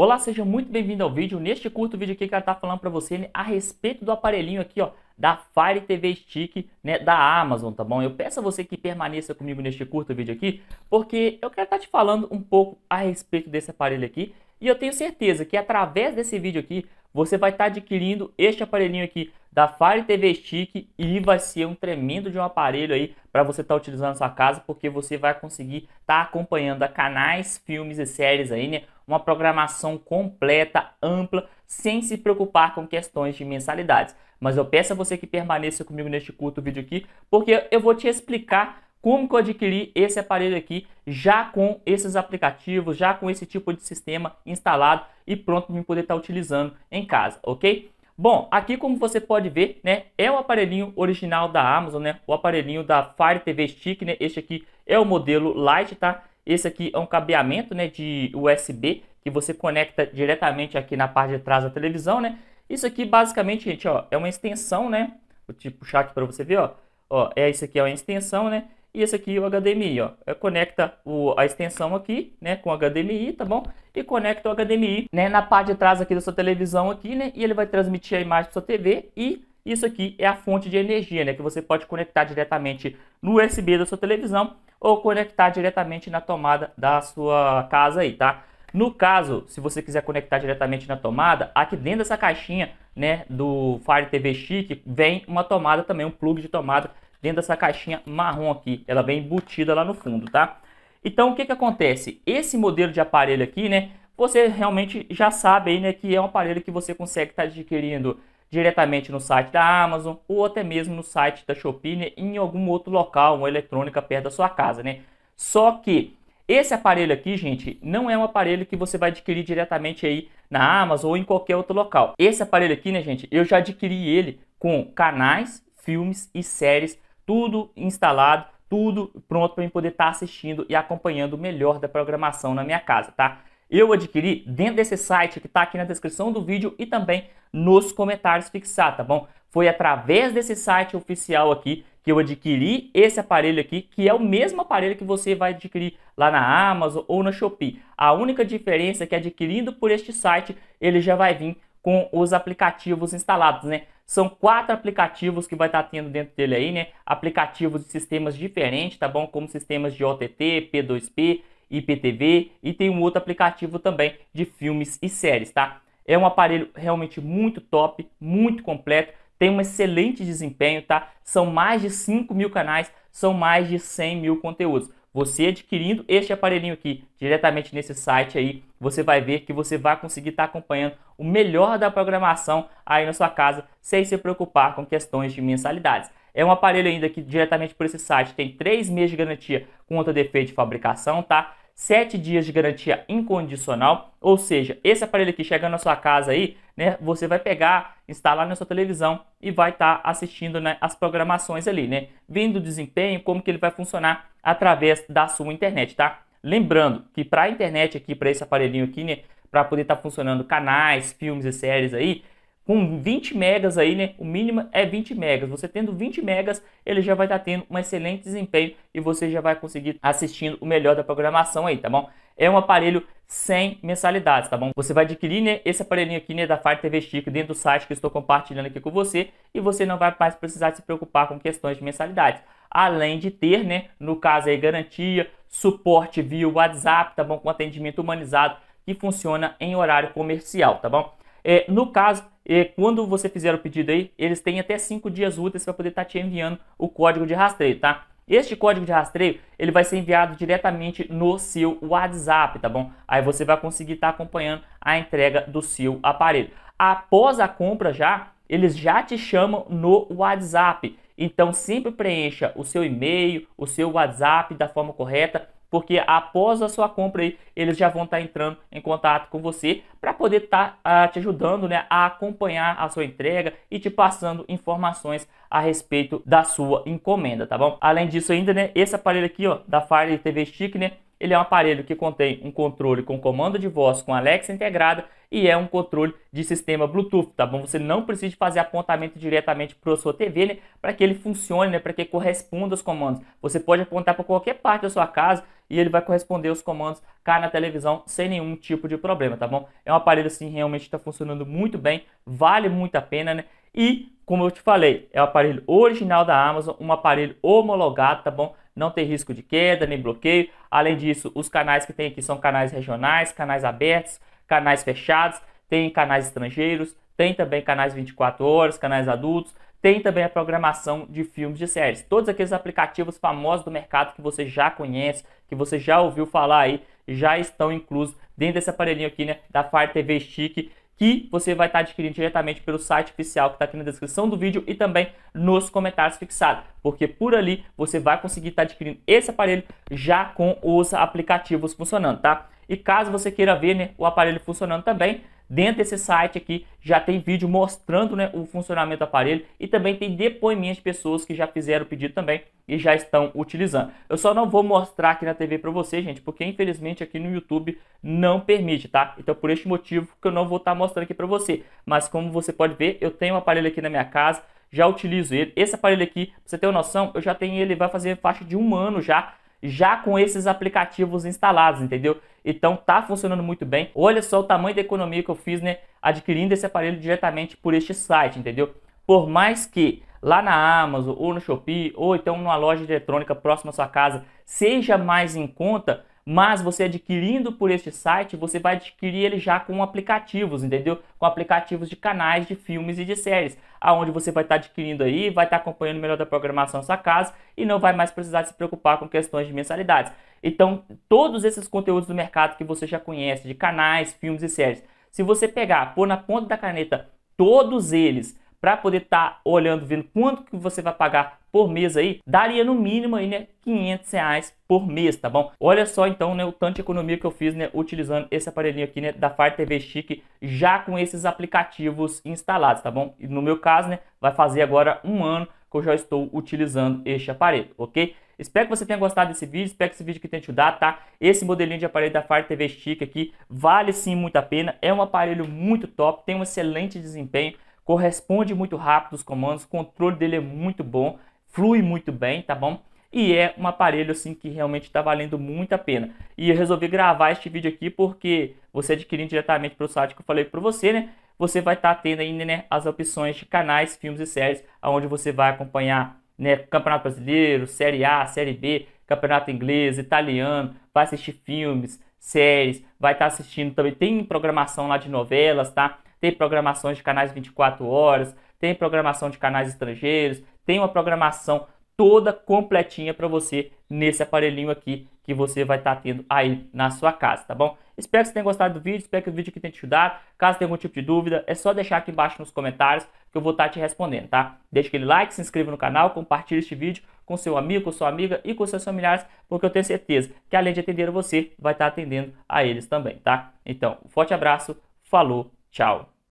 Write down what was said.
Olá, seja muito bem-vindo ao vídeo. Neste curto vídeo aqui, quero estar tá falando para você né, a respeito do aparelhinho aqui, ó, da Fire TV Stick, né, da Amazon, tá bom? Eu peço a você que permaneça comigo neste curto vídeo aqui, porque eu quero estar tá te falando um pouco a respeito desse aparelho aqui, e eu tenho certeza que através desse vídeo aqui, você vai estar tá adquirindo este aparelhinho aqui da Fire TV Stick e vai ser um tremendo de um aparelho aí para você estar tá utilizando na sua casa, porque você vai conseguir estar tá acompanhando a canais, filmes e séries aí, né? uma programação completa, ampla, sem se preocupar com questões de mensalidades. Mas eu peço a você que permaneça comigo neste curto vídeo aqui, porque eu vou te explicar como que eu adquiri esse aparelho aqui já com esses aplicativos, já com esse tipo de sistema instalado e pronto para me poder estar tá utilizando em casa, ok? Bom, aqui como você pode ver, né, é o aparelhinho original da Amazon, né, o aparelhinho da Fire TV Stick, né, este aqui é o modelo Lite, tá? Esse aqui é um cabeamento né, de USB que você conecta diretamente aqui na parte de trás da televisão, né? Isso aqui basicamente, gente, ó, é uma extensão, né? Vou te puxar aqui para você ver, ó. Ó, é isso aqui é uma extensão, né? E esse aqui é o HDMI, ó. É, conecta o, a extensão aqui, né, com HDMI, tá bom? E conecta o HDMI, né, na parte de trás aqui da sua televisão aqui, né? E ele vai transmitir a imagem para sua TV e isso aqui é a fonte de energia, né, que você pode conectar diretamente no USB da sua televisão ou conectar diretamente na tomada da sua casa aí, tá? No caso, se você quiser conectar diretamente na tomada, aqui dentro dessa caixinha, né, do Fire TV Stick, vem uma tomada também, um plug de tomada dentro dessa caixinha marrom aqui. Ela vem embutida lá no fundo, tá? Então, o que que acontece? Esse modelo de aparelho aqui, né, você realmente já sabe aí, né, que é um aparelho que você consegue estar tá adquirindo diretamente no site da Amazon ou até mesmo no site da Shopee né, em algum outro local, uma eletrônica perto da sua casa, né? Só que esse aparelho aqui, gente, não é um aparelho que você vai adquirir diretamente aí na Amazon ou em qualquer outro local. Esse aparelho aqui, né, gente, eu já adquiri ele com canais, filmes e séries, tudo instalado, tudo pronto para eu poder estar tá assistindo e acompanhando o melhor da programação na minha casa, tá? eu adquiri dentro desse site que está aqui na descrição do vídeo e também nos comentários fixados, tá bom? Foi através desse site oficial aqui que eu adquiri esse aparelho aqui, que é o mesmo aparelho que você vai adquirir lá na Amazon ou na Shopee. A única diferença é que adquirindo por este site, ele já vai vir com os aplicativos instalados, né? São quatro aplicativos que vai estar tá tendo dentro dele aí, né? Aplicativos de sistemas diferentes, tá bom? Como sistemas de OTT, P2P, IPTV e tem um outro aplicativo também de filmes e séries, tá? É um aparelho realmente muito top, muito completo, tem um excelente desempenho, tá? São mais de 5 mil canais, são mais de 100 mil conteúdos. Você adquirindo este aparelhinho aqui diretamente nesse site aí, você vai ver que você vai conseguir estar tá acompanhando o melhor da programação aí na sua casa, sem se preocupar com questões de mensalidades. É um aparelho ainda que diretamente por esse site tem 3 meses de garantia contra defeito de fabricação, tá? 7 dias de garantia incondicional, ou seja, esse aparelho aqui chega na sua casa aí, né, você vai pegar, instalar na sua televisão e vai estar tá assistindo né, as programações ali, né, vindo o desempenho, como que ele vai funcionar através da sua internet, tá? Lembrando que para a internet aqui, para esse aparelhinho aqui, né, para poder estar tá funcionando canais, filmes e séries aí, com 20 megas aí, né? O mínimo é 20 megas. Você tendo 20 megas, ele já vai estar tá tendo um excelente desempenho e você já vai conseguir assistindo o melhor da programação aí, tá bom? É um aparelho sem mensalidades, tá bom? Você vai adquirir né, esse aparelhinho aqui né, da Fire TV Stick dentro do site que estou compartilhando aqui com você e você não vai mais precisar se preocupar com questões de mensalidades. Além de ter, né, no caso aí, garantia, suporte via WhatsApp, tá bom? Com atendimento humanizado que funciona em horário comercial, tá bom? É, no caso, é, quando você fizer o pedido aí, eles têm até 5 dias úteis para poder estar tá te enviando o código de rastreio, tá? Este código de rastreio, ele vai ser enviado diretamente no seu WhatsApp, tá bom? Aí você vai conseguir estar tá acompanhando a entrega do seu aparelho. Após a compra já, eles já te chamam no WhatsApp. Então sempre preencha o seu e-mail, o seu WhatsApp da forma correta porque após a sua compra aí, eles já vão estar tá entrando em contato com você para poder estar tá, ah, te ajudando né, a acompanhar a sua entrega e te passando informações a respeito da sua encomenda, tá bom? Além disso ainda, né, esse aparelho aqui, ó, da Fire TV Stick, né, ele é um aparelho que contém um controle com comando de voz com Alexa integrada e é um controle de sistema Bluetooth, tá bom? Você não precisa fazer apontamento diretamente para a sua TV, né, para que ele funcione, né, para que corresponda aos comandos. Você pode apontar para qualquer parte da sua casa e ele vai corresponder os comandos cá na televisão sem nenhum tipo de problema, tá bom? É um aparelho assim realmente está funcionando muito bem, vale muito a pena, né? E como eu te falei, é o um aparelho original da Amazon, um aparelho homologado, tá bom? Não tem risco de queda nem bloqueio. Além disso, os canais que tem aqui são canais regionais, canais abertos, canais fechados, tem canais estrangeiros, tem também canais 24 horas, canais adultos. Tem também a programação de filmes de séries. Todos aqueles aplicativos famosos do mercado que você já conhece, que você já ouviu falar aí, já estão inclusos dentro desse aparelhinho aqui, né, da Fire TV Stick, que você vai estar adquirindo diretamente pelo site oficial que está aqui na descrição do vídeo e também nos comentários fixados, porque por ali você vai conseguir estar adquirindo esse aparelho já com os aplicativos funcionando, tá? E caso você queira ver né, o aparelho funcionando também, Dentro desse site aqui já tem vídeo mostrando né, o funcionamento do aparelho e também tem depoimentos de pessoas que já fizeram o pedido também e já estão utilizando. Eu só não vou mostrar aqui na TV para vocês, gente, porque infelizmente aqui no YouTube não permite, tá? Então por este motivo que eu não vou estar tá mostrando aqui para você. Mas como você pode ver, eu tenho um aparelho aqui na minha casa, já utilizo ele. Esse aparelho aqui, pra você ter uma noção, eu já tenho ele, vai fazer faixa de um ano já já com esses aplicativos instalados, entendeu? Então tá funcionando muito bem. Olha só o tamanho da economia que eu fiz, né? Adquirindo esse aparelho diretamente por este site, entendeu? Por mais que lá na Amazon ou no Shopee ou então numa loja de eletrônica próxima à sua casa seja mais em conta, mas você adquirindo por este site, você vai adquirir ele já com aplicativos, entendeu? Com aplicativos de canais de filmes e de séries, aonde você vai estar tá adquirindo aí, vai estar tá acompanhando melhor da programação da sua casa e não vai mais precisar se preocupar com questões de mensalidades. Então, todos esses conteúdos do mercado que você já conhece, de canais, filmes e séries, se você pegar, pôr na ponta da caneta todos eles, para poder estar tá olhando, vendo quanto que você vai pagar por mês aí, daria no mínimo aí, né, 500 reais por mês, tá bom? Olha só então, né, o tanto de economia que eu fiz, né, utilizando esse aparelhinho aqui, né, da Fire TV Stick, já com esses aplicativos instalados, tá bom? E no meu caso, né, vai fazer agora um ano que eu já estou utilizando este aparelho, ok? Espero que você tenha gostado desse vídeo, espero que esse vídeo aqui tenha te ajudado, tá? Esse modelinho de aparelho da Fire TV Stick aqui vale sim muito a pena, é um aparelho muito top, tem um excelente desempenho, corresponde muito rápido os comandos, o controle dele é muito bom, flui muito bem, tá bom? E é um aparelho assim que realmente está valendo muito a pena. E eu resolvi gravar este vídeo aqui porque você adquirindo diretamente o site que eu falei para você, né? Você vai estar tá tendo ainda né, as opções de canais, filmes e séries, onde você vai acompanhar né, Campeonato Brasileiro, Série A, Série B, Campeonato Inglês, Italiano, vai assistir filmes, séries, vai estar tá assistindo também. Tem programação lá de novelas, tá? Tem programações de canais 24 horas, tem programação de canais estrangeiros, tem uma programação toda completinha para você nesse aparelhinho aqui que você vai estar tá tendo aí na sua casa, tá bom? Espero que você tenha gostado do vídeo, espero que o vídeo aqui tenha te ajudado. Caso tenha algum tipo de dúvida, é só deixar aqui embaixo nos comentários que eu vou estar tá te respondendo, tá? Deixa aquele like, se inscreva no canal, compartilhe este vídeo com seu amigo, com sua amiga e com seus familiares, porque eu tenho certeza que além de atender você, vai estar tá atendendo a eles também, tá? Então, um forte abraço, falou, tchau!